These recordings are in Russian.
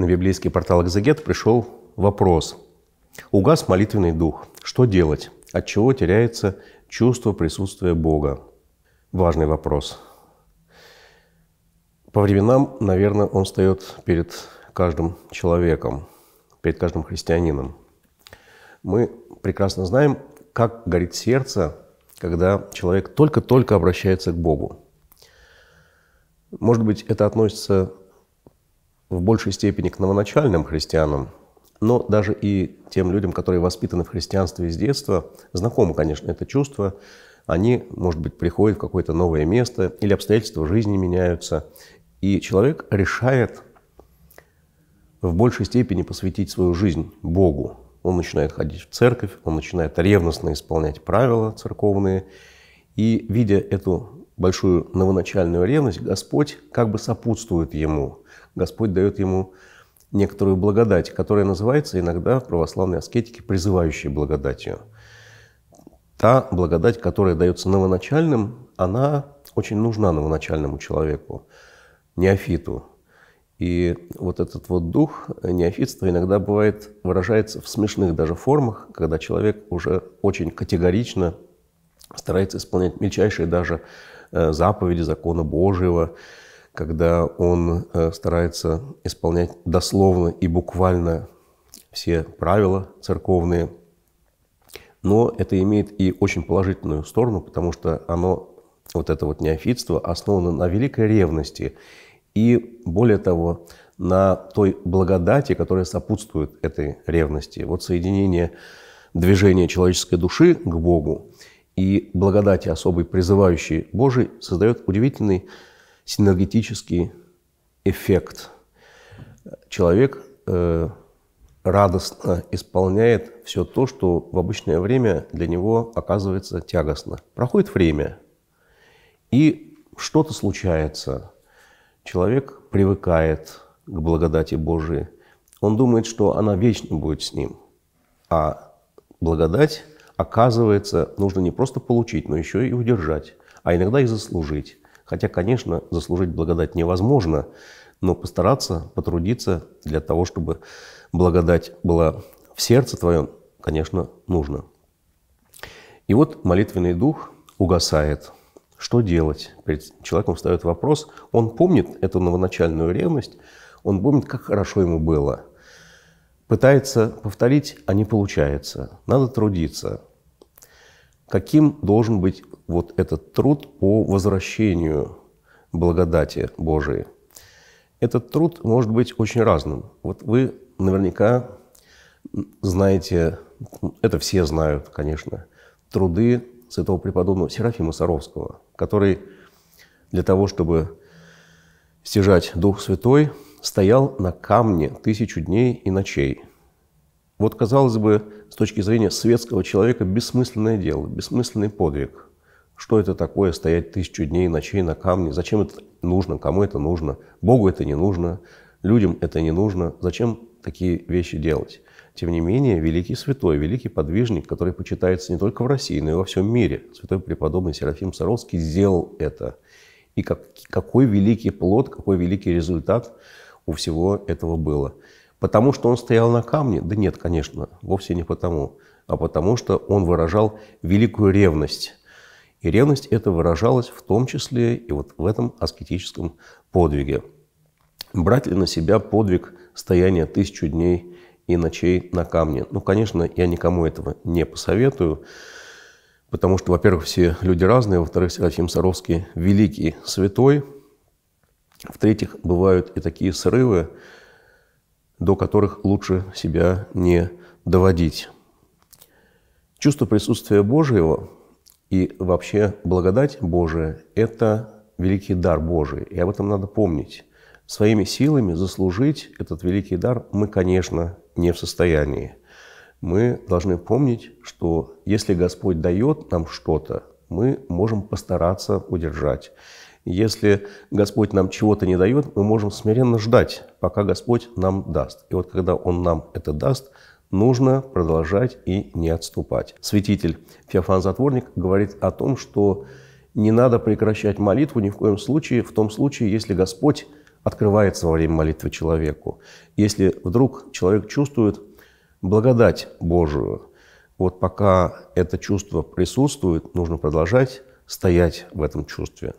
на библейский портал «Экзегет» пришел вопрос. Угас молитвенный дух. Что делать? От чего теряется чувство присутствия Бога? Важный вопрос. По временам, наверное, он встает перед каждым человеком, перед каждым христианином. Мы прекрасно знаем, как горит сердце, когда человек только-только обращается к Богу. Может быть, это относится в большей степени к новоначальным христианам, но даже и тем людям, которые воспитаны в христианстве с детства, знакомо, конечно, это чувство, они, может быть, приходят в какое-то новое место или обстоятельства жизни меняются, и человек решает в большей степени посвятить свою жизнь Богу. Он начинает ходить в церковь, он начинает ревностно исполнять правила церковные, и, видя эту большую новоначальную ревность, Господь как бы сопутствует ему. Господь дает ему некоторую благодать, которая называется иногда в православной аскетике призывающей благодатью. Та благодать, которая дается новоначальным, она очень нужна новоначальному человеку, неофиту. И вот этот вот дух неофитства иногда бывает, выражается в смешных даже формах, когда человек уже очень категорично старается исполнять мельчайшие даже Э, заповеди, закона Божьего, когда он э, старается исполнять дословно и буквально все правила церковные. Но это имеет и очень положительную сторону, потому что оно, вот это вот неофитство, основано на великой ревности и, более того, на той благодати, которая сопутствует этой ревности. Вот соединение движения человеческой души к Богу и благодати особой, призывающей Божий создает удивительный синергетический эффект. Человек э, радостно исполняет все то, что в обычное время для него оказывается тягостно. Проходит время, и что-то случается. Человек привыкает к благодати Божией. Он думает, что она вечно будет с ним. А благодать Оказывается, нужно не просто получить, но еще и удержать, а иногда и заслужить. Хотя, конечно, заслужить благодать невозможно, но постараться, потрудиться для того, чтобы благодать была в сердце твоем, конечно, нужно. И вот молитвенный дух угасает. Что делать? Перед человеком встает вопрос. Он помнит эту новоначальную ревность, он помнит, как хорошо ему было. Пытается повторить, а не получается. Надо трудиться каким должен быть вот этот труд по возвращению благодати Божией. Этот труд может быть очень разным. Вот вы наверняка знаете, это все знают, конечно, труды святого преподобного Серафима Саровского, который для того, чтобы стяжать Дух Святой, стоял на камне тысячу дней и ночей – вот, казалось бы, с точки зрения светского человека, бессмысленное дело, бессмысленный подвиг. Что это такое стоять тысячу дней, и ночей на камне? Зачем это нужно? Кому это нужно? Богу это не нужно, людям это не нужно. Зачем такие вещи делать? Тем не менее, великий святой, великий подвижник, который почитается не только в России, но и во всем мире, святой преподобный Серафим Саровский сделал это. И как, какой великий плод, какой великий результат у всего этого было. Потому что он стоял на камне? Да нет, конечно, вовсе не потому, а потому что он выражал великую ревность. И ревность эта выражалась в том числе и вот в этом аскетическом подвиге. Брать ли на себя подвиг стояния тысячу дней и ночей на камне? Ну, конечно, я никому этого не посоветую, потому что, во-первых, все люди разные, во-вторых, Серафим Саровский – великий святой, в-третьих, бывают и такие срывы, до которых лучше себя не доводить. Чувство присутствия Божьего и вообще благодать Божия – это великий дар Божий, и об этом надо помнить. Своими силами заслужить этот великий дар мы, конечно, не в состоянии. Мы должны помнить, что если Господь дает нам что-то, мы можем постараться удержать. Если Господь нам чего-то не дает, мы можем смиренно ждать, пока Господь нам даст. И вот когда Он нам это даст, нужно продолжать и не отступать. Святитель Феофан Затворник говорит о том, что не надо прекращать молитву ни в коем случае, в том случае, если Господь открывается во время молитвы человеку. Если вдруг человек чувствует благодать Божию, вот пока это чувство присутствует, нужно продолжать стоять в этом чувстве,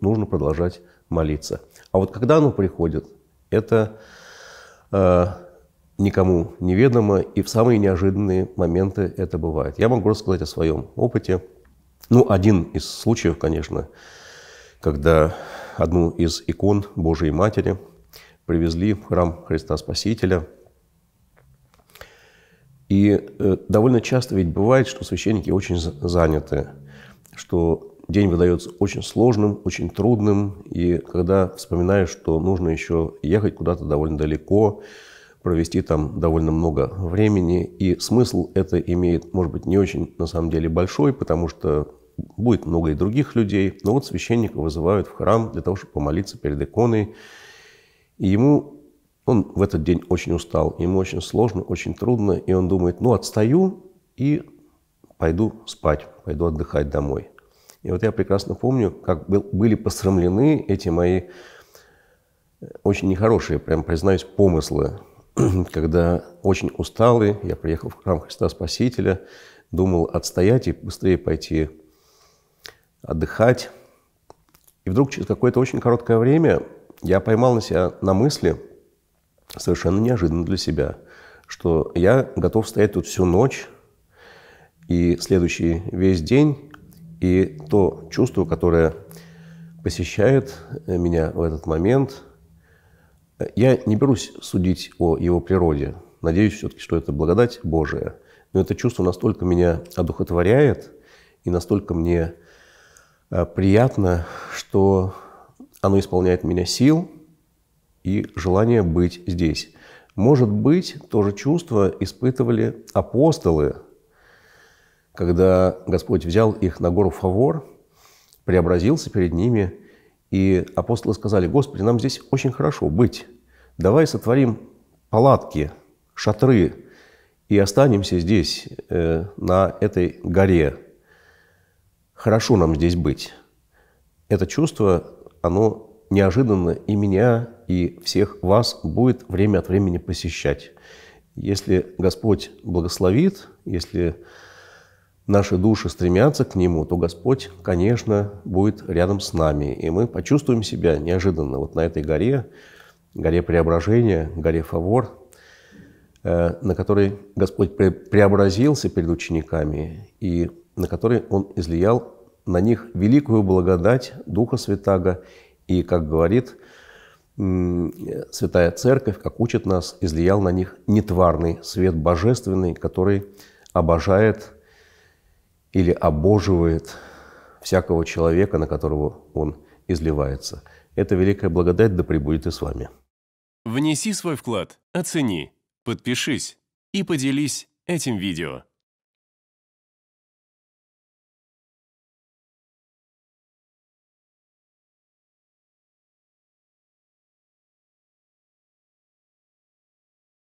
нужно, продолжать молиться. А вот когда оно приходит, это э, никому неведомо, и в самые неожиданные моменты это бывает. Я могу рассказать о своем опыте. Ну, один из случаев, конечно, когда одну из икон Божией Матери привезли в храм Христа Спасителя. И э, довольно часто ведь бывает, что священники очень заняты, что день выдается очень сложным, очень трудным. И когда вспоминаешь, что нужно еще ехать куда-то довольно далеко, провести там довольно много времени. И смысл это имеет, может быть, не очень на самом деле большой, потому что будет много и других людей. Но вот священника вызывают в храм для того, чтобы помолиться перед иконой. И ему он в этот день очень устал, ему очень сложно, очень трудно, и он думает, ну, отстаю и пойду спать, пойду отдыхать домой. И вот я прекрасно помню, как был, были посрамлены эти мои э, очень нехорошие, прям признаюсь, помыслы, когда очень усталый, я приехал в храм Христа Спасителя, думал отстоять и быстрее пойти отдыхать. И вдруг через какое-то очень короткое время я поймал на себя на мысли, совершенно неожиданно для себя, что я готов стоять тут всю ночь и следующий весь день, и то чувство, которое посещает э, меня в этот момент, я не берусь судить о его природе. Надеюсь все-таки, что это благодать Божия. Но это чувство настолько меня одухотворяет и настолько мне э, приятно, что оно исполняет меня сил и желание быть здесь. Может быть, то же чувство испытывали апостолы, когда Господь взял их на гору Фавор, преобразился перед ними, и апостолы сказали, «Господи, нам здесь очень хорошо быть. Давай сотворим палатки, шатры, и останемся здесь, э, на этой горе. Хорошо нам здесь быть». Это чувство, оно неожиданно и меня, и всех вас будет время от времени посещать. Если Господь благословит, если наши души стремятся к Нему, то Господь, конечно, будет рядом с нами. И мы почувствуем себя неожиданно вот на этой горе, горе преображения, горе Фавор, э, на которой Господь преобразился перед учениками и на которой Он излиял на них великую благодать Духа Святаго. И, как говорит Святая Церковь, как учит нас, излиял на них нетварный свет божественный, который обожает – или обоживает всякого человека, на которого он изливается. Это великая благодать да пребудет и с вами. Внеси свой вклад, оцени, подпишись и поделись этим видео.